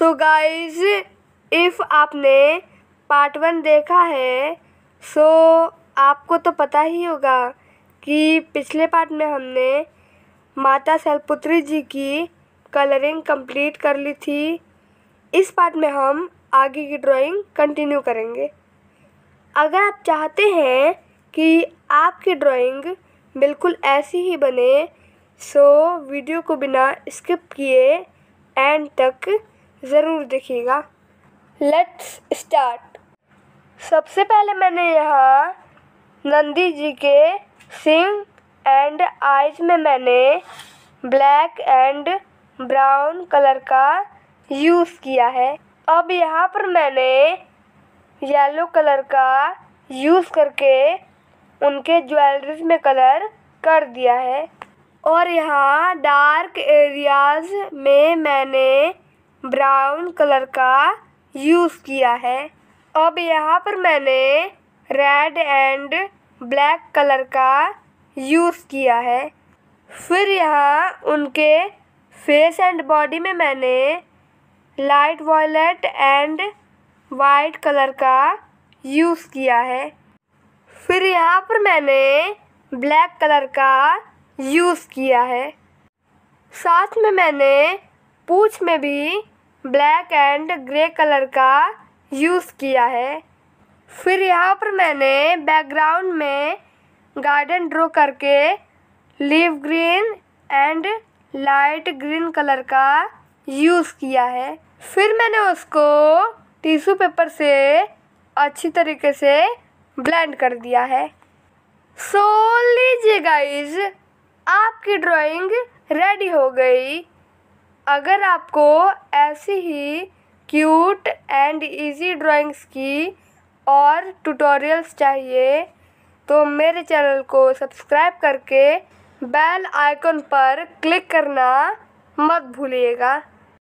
so guys if आपने part one देखा है सो so, आपको तो पता ही होगा कि पिछले पार्ट में हमने माता सैलपुत्री जी की कलरिंग कंप्लीट कर ली थी इस पार्ट में हम आगे की ड्राइंग कंटिन्यू करेंगे अगर आप चाहते हैं कि आपकी ड्राइंग बिल्कुल ऐसी ही बने सो वीडियो को बिना स्किप किए एंड तक ज़रूर देखिएगा लेट्स स्टार्ट सबसे पहले मैंने यहाँ नंदी जी के सिंग एंड आइज में मैंने ब्लैक एंड ब्राउन कलर का यूज़ किया है अब यहाँ पर मैंने येलो कलर का यूज़ करके उनके ज्वेलरीज में कलर कर दिया है और यहाँ डार्क एरियाज़ में मैंने ब्राउन कलर का यूज़ किया है अब यहाँ पर मैंने रेड एंड ब्लैक कलर का यूज़ किया है फिर यहाँ उनके फेस एंड बॉडी में मैंने light violet and white colour का यूज़ किया है फिर यहाँ पर मैंने ब्लैक कलर का यूज़ किया है साथ में मैंने पूछ में भी ब्लैक एंड ग्रे कलर का यूज़ किया है फिर यहाँ पर मैंने बैकग्राउंड में गार्डन ड्रॉ करके leaf green and light green colour का यूज़ किया है फिर मैंने उसको टिशू पेपर से अच्छी तरीके से ब्लेंड कर दिया है सो लीजिए गाइज आपकी ड्राइंग रेडी हो गई अगर आपको ऐसी ही क्यूट एंड इजी ड्राइंग्स की और ट्यूटोरियल्स चाहिए तो मेरे चैनल को सब्सक्राइब करके बेल आइकन पर क्लिक करना मत भूलिएगा